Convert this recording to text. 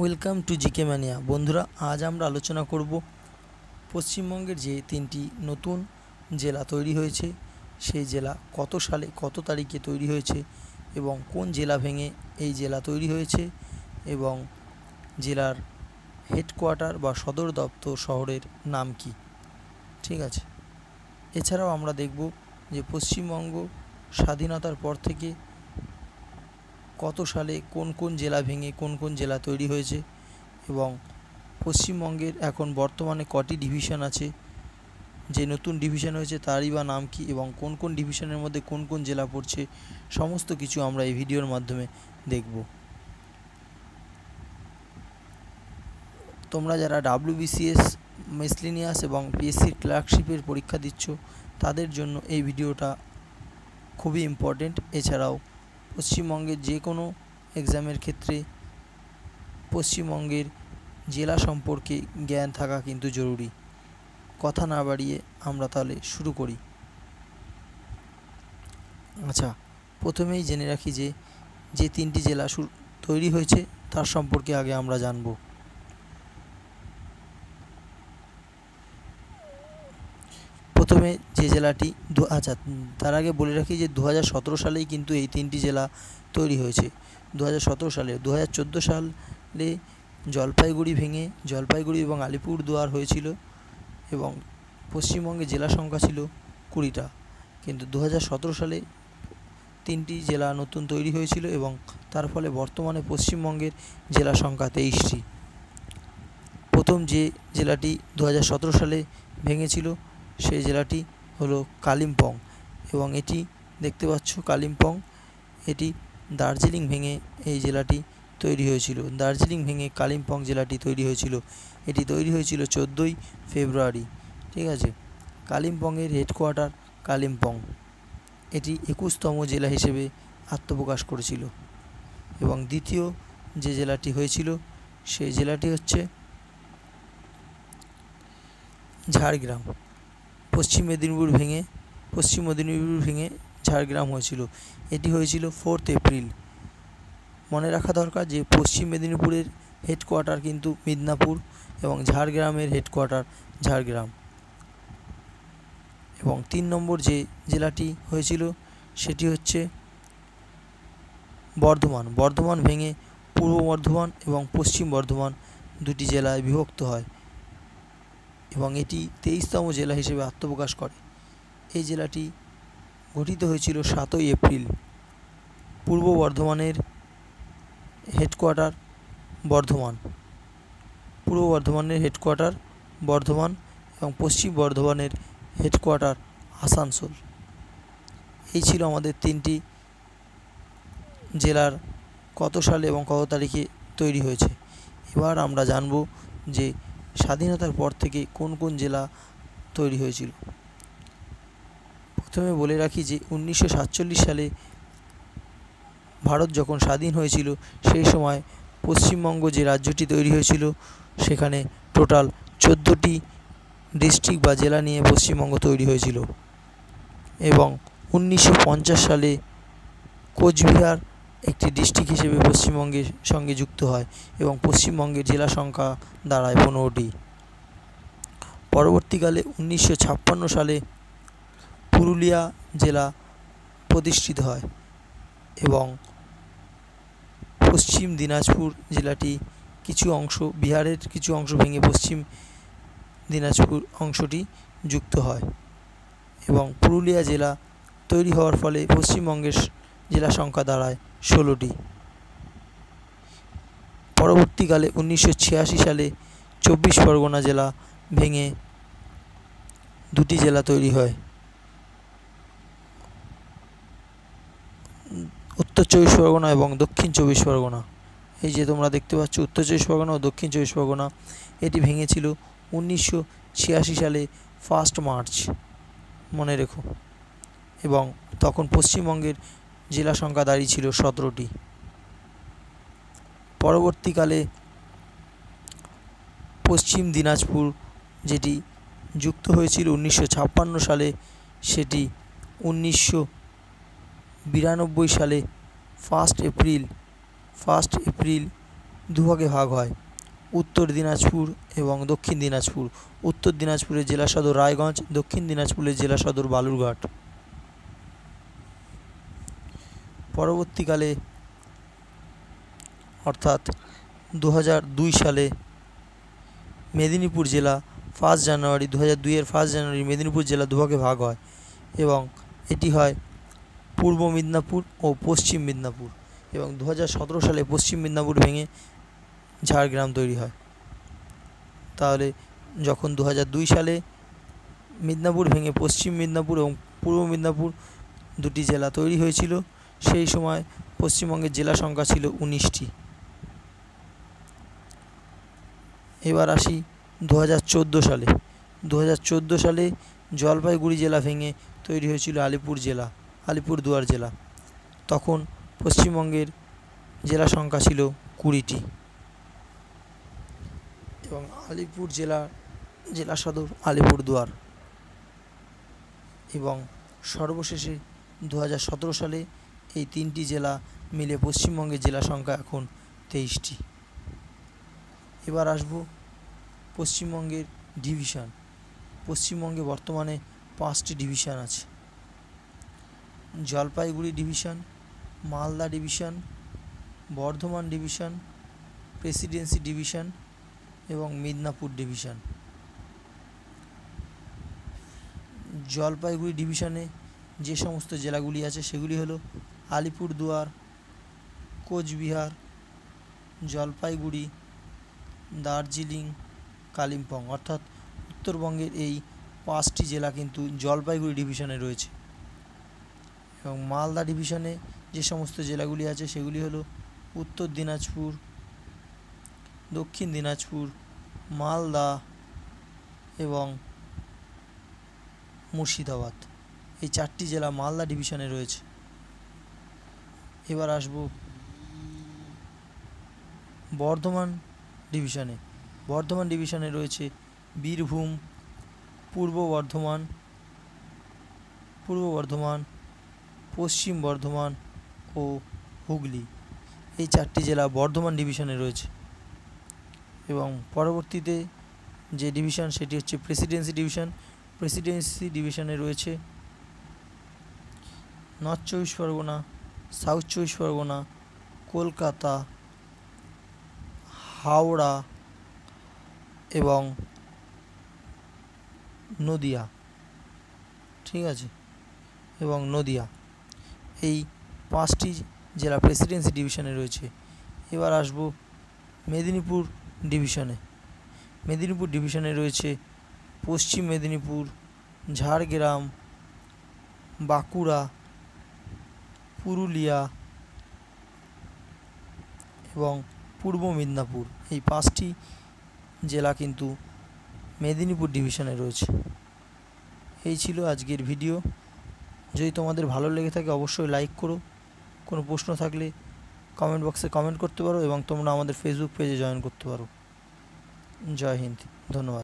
welcome to GK মানিয়া বন্ধুরা আজ আমরা আলোচনা করব পশ্চিমবঙ্গের যে তিনটি নতুন জেলা তৈরি হয়েছে সেই জেলা কত সালে কত তারিখে তৈরি হয়েছে এবং কোন জেলা ভেঙে এই জেলা তৈরি হয়েছে এবং জেলার হেডকোয়ার্টার বা সদর দপ্তর শহরের নাম কি ঠিক আছে এছাড়াও আমরা দেখব যে পশ্চিমবঙ্গ স্বাধীনতার পর থেকে কত সালে কোন কোন জেলা ভেঙে কোন কোন জেলা তৈরি হয়েছে এবং পশ্চিমবঙ্গের এখন বর্তমানে কটি ডিভিশন আছে যে নতুন ডিভিশন হয়েছে তারই বা নাম কি এবং কোন কোন ডিভিশনের মধ্যে কোন কোন জেলা পড়ছে সমস্ত কিছু আমরা এই ভিডিওর মাধ্যমে দেখব তোমরা যারা ডাব্লিউবিসিএস মেসলিনিয়াস এবং পিএসসির ক্লার্কশিপের পরীক্ষা দিচ্ছ তাদের জন্য এই ভিডিওটা খুবই ইম্পর্টেন্ট এছাড়াও পশ্চিমবঙ্গের যে কোনো এক্সামের ক্ষেত্রে পশ্চিমবঙ্গের জেলা সম্পর্কে জ্ঞান থাকা কিন্তু জরুরি কথা না বাড়িয়ে আমরা তাহলে শুরু করি আচ্ছা প্রথমেই জেনে রাখি যে যে তিনটি জেলা তৈরি হয়েছে তার সম্পর্কে আগে আমরা জানবো প্রথমে যে জেলাটি দু আচ্ছা তার আগে বলে রাখি যে দু হাজার সতেরো সালেই কিন্তু এই তিনটি জেলা তৈরি হয়েছে দু হাজার সতেরো সালে দু হাজার চোদ্দো সালে জলপাইগুড়ি ভেঙে জলপাইগুড়ি এবং আলিপুরদুয়ার দুয়ার হয়েছিল এবং পশ্চিমবঙ্গে জেলা সংখ্যা ছিল কুড়িটা কিন্তু দু হাজার সতেরো সালে তিনটি জেলা নতুন তৈরি হয়েছিল এবং তার ফলে বর্তমানে পশ্চিমবঙ্গের জেলা সংখ্যা তেইশটি প্রথম যে জেলাটি দু হাজার সতেরো সালে ভেঙেছিল সেই জেলাটি হলো কালিম্পং এবং এটি দেখতে পাচ্ছ কালিম্পং এটি দার্জিলিং ভেঙে এই জেলাটি তৈরি হয়েছিল দার্জিলিং ভেঙে কালিম্পং জেলাটি তৈরি হয়েছিল এটি তৈরি হয়েছিল চোদ্দোই ফেব্রুয়ারি ঠিক আছে কালিম্পংয়ের হেডকোয়ার্টার কালিম্পং এটি একুশতম জেলা হিসেবে আত্মপ্রকাশ করেছিল এবং দ্বিতীয় যে জেলাটি হয়েছিল সেই জেলাটি হচ্ছে ঝাড়গ্রাম পশ্চিম মেদিনীপুর ভেঙে পশ্চিম মেদিনীপুর ভেঙে ঝাড়গ্রাম হয়েছিল এটি হয়েছিল ফোর্থ এপ্রিল মনে রাখা দরকার যে পশ্চিম মেদিনীপুরের হেডকোয়ার্টার কিন্তু মিদনাপুর এবং ঝাড়গ্রামের হেডকোয়ার্টার ঝাড়গ্রাম এবং তিন নম্বর যে জেলাটি হয়েছিল সেটি হচ্ছে বর্ধমান বর্ধমান ভেঙে পূর্ব বর্ধমান এবং পশ্চিম বর্ধমান দুটি জেলায় বিভক্ত হয় এবং এটি তেইশতম জেলা হিসেবে আত্মপ্রকাশ করে এই জেলাটি গঠিত হয়েছিল সাতই এপ্রিল পূর্ব বর্ধমানের হেডকোয়ার্টার বর্ধমান পূর্ব বর্ধমানের হেডকোয়ার্টার বর্ধমান এবং পশ্চিম বর্ধমানের হেডকোয়ার্টার আসানসোল এই ছিল আমাদের তিনটি জেলার কত সালে এবং কত তারিখে তৈরি হয়েছে এবার আমরা জানব যে স্বাধীনতার পর থেকে কোন কোন জেলা তৈরি হয়েছিল প্রথমে বলে রাখি যে উনিশশো সালে ভারত যখন স্বাধীন হয়েছিল সেই সময় পশ্চিমবঙ্গ যে রাজ্যটি তৈরি হয়েছিল সেখানে টোটাল চোদ্দোটি ডিস্ট্রিক্ট বা জেলা নিয়ে পশ্চিমবঙ্গ তৈরি হয়েছিল এবং উনিশশো সালে কোচবিহার একটি ডিস্ট্রিক্ট হিসেবে পশ্চিমবঙ্গের সঙ্গে যুক্ত হয় এবং পশ্চিমবঙ্গের জেলা সংখ্যা দাঁড়ায় পনেরোটি পরবর্তীকালে উনিশশো ছাপ্পান্ন সালে পুরুলিয়া জেলা প্রতিষ্ঠিত হয় এবং পশ্চিম দিনাজপুর জেলাটি কিছু অংশ বিহারের কিছু অংশ ভেঙে পশ্চিম দিনাজপুর অংশটি যুক্ত হয় এবং পুরুলিয়া জেলা তৈরি হওয়ার ফলে পশ্চিমবঙ্গের জেলা সংখ্যা দাঁড়ায় ষোলোটি পরবর্তীকালে উনিশশো সালে চব্বিশ পরগনা জেলা ভেঙে দুটি জেলা তৈরি হয় উত্তর চব্বিশ পরগনা এবং দক্ষিণ চব্বিশ পরগনা এই যে তোমরা দেখতে পাচ্ছ উত্তর চব্বিশ পরগনা ও দক্ষিণ চব্বিশ পরগনা এটি ভেঙেছিল উনিশশো সালে ফার্স্ট মার্চ মনে রেখো এবং তখন পশ্চিমবঙ্গের জেলা সংখ্যা ছিল সতেরোটি পরবর্তীকালে পশ্চিম দিনাজপুর যেটি যুক্ত হয়েছিল উনিশশো সালে সেটি উনিশশো বিরানব্বই সালে ফার্স্ট এপ্রিল ফার্স্ট এপ্রিল দুভাগে ভাগ হয় উত্তর দিনাজপুর এবং দক্ষিণ দিনাজপুর উত্তর দিনাজপুরের জেলা সদর রায়গঞ্জ দক্ষিণ দিনাজপুরের জেলা সদর বালুরঘাট পরবর্তীকালে অর্থাৎ দু সালে মেদিনীপুর জেলা ফার্স্ট জানুয়ারি দু হাজার দুইয়ের ফার্স্ট জানুয়ারি মেদিনীপুর জেলা দুভাগে ভাগ হয় এবং এটি হয় পূর্ব মিদনাপুর ও পশ্চিম মিদনাপুর এবং দু সালে পশ্চিম মিদনাপুর ভেঙে ঝাড়গ্রাম তৈরি হয় তাহলে যখন দু সালে মিদনাপুর ভেঙে পশ্চিম মিদনাপুর এবং পূর্ব মিদনাপুর দুটি জেলা তৈরি হয়েছিল সেই সময় পশ্চিমবঙ্গের জেলা সংখ্যা ছিল উনিশটি এবার আসি দু সালে দু সালে জলপাইগুড়ি জেলা ভেঙে তৈরি হয়েছিল আলিপুর জেলা আলিপুরদুয়ার জেলা তখন পশ্চিমবঙ্গের জেলা সংখ্যা ছিল কুড়িটি এবং আলিপুর জেলা জেলা সদর আলিপুরদুয়ার এবং সর্বশেষে দু সালে এই তিনটি জেলা মিলে পশ্চিমবঙ্গের জেলা সংখ্যা এখন তেইশটি এবার আসব পশ্চিমবঙ্গের ডিভিশন পশ্চিমবঙ্গে বর্তমানে পাঁচটি ডিভিশন আছে Jalpaiguri division Malda division Bardhaman division presidency division এবং মিদনাপুর ডিভিশন জলপাইগুড়ি ডিভিশনে যে সমস্ত জেলাগুলি আছে সেগুলি হলো আলিপুরদুয়ার কোচবিহার জলপাইগুড়ি দার্জিলিং কালিম্পং অর্থাৎ উত্তরবঙ্গের এই পাঁচটি জেলা কিন্তু জলপাইগুড়ি ডিভিশনে রয়েছে এবং মালদা ডিভিশনে যে সমস্ত জেলাগুলি আছে সেগুলি হলো উত্তর দিনাজপুর দক্ষিণ দিনাজপুর মালদা এবং মুর্শিদাবাদ এই চারটি জেলা মালদা ডিভিশনে রয়েছে এবার আসব বর্ধমান ডিভিশনে বর্ধমান ডিভিশনে রয়েছে বীরভূম পূর্ব বর্ধমান পূর্ব বর্ধমান পশ্চিম বর্ধমান ও হুগলি এই চারটি জেলা বর্ধমান ডিভিশনে রয়েছে এবং পরবর্তীতে যে ডিভিশন সেটি হচ্ছে প্রেসিডেন্সি ডিভিশন প্রেসিডেন্সি ডিভিশনে রয়েছে নর্থ চব্বিশ পরগনা সাউথ চব্বিশ পরগনা কলকাতা হাওড়া এবং নদিয়া ঠিক আছে এবং নদিয়া এই পাঁচটি জেলা প্রেসিডেন্সি ডিভিশনে রয়েছে এবার আসব মেদিনীপুর ডিভিশনে মেদিনীপুর ডিভিশনে রয়েছে পশ্চিম মেদিনীপুর ঝাড়গ্রাম বাঁকুড়া পুরুলিয়া এবং পূর্ব মেদিনীপুর এই পাঁচটি জেলা কিন্তু মেদিনীপুর ডিভিশনে রয়েছে এই ছিল আজকের ভিডিও যদি তোমাদের ভালো লেগে থাকে অবশ্যই লাইক করো কোনো প্রশ্ন থাকলে কমেন্ট বক্সে কমেন্ট করতে পারো এবং তোমরা আমাদের ফেসবুক পেজে জয়েন করতে পারো জয় হিন্দ ধন্যবাদ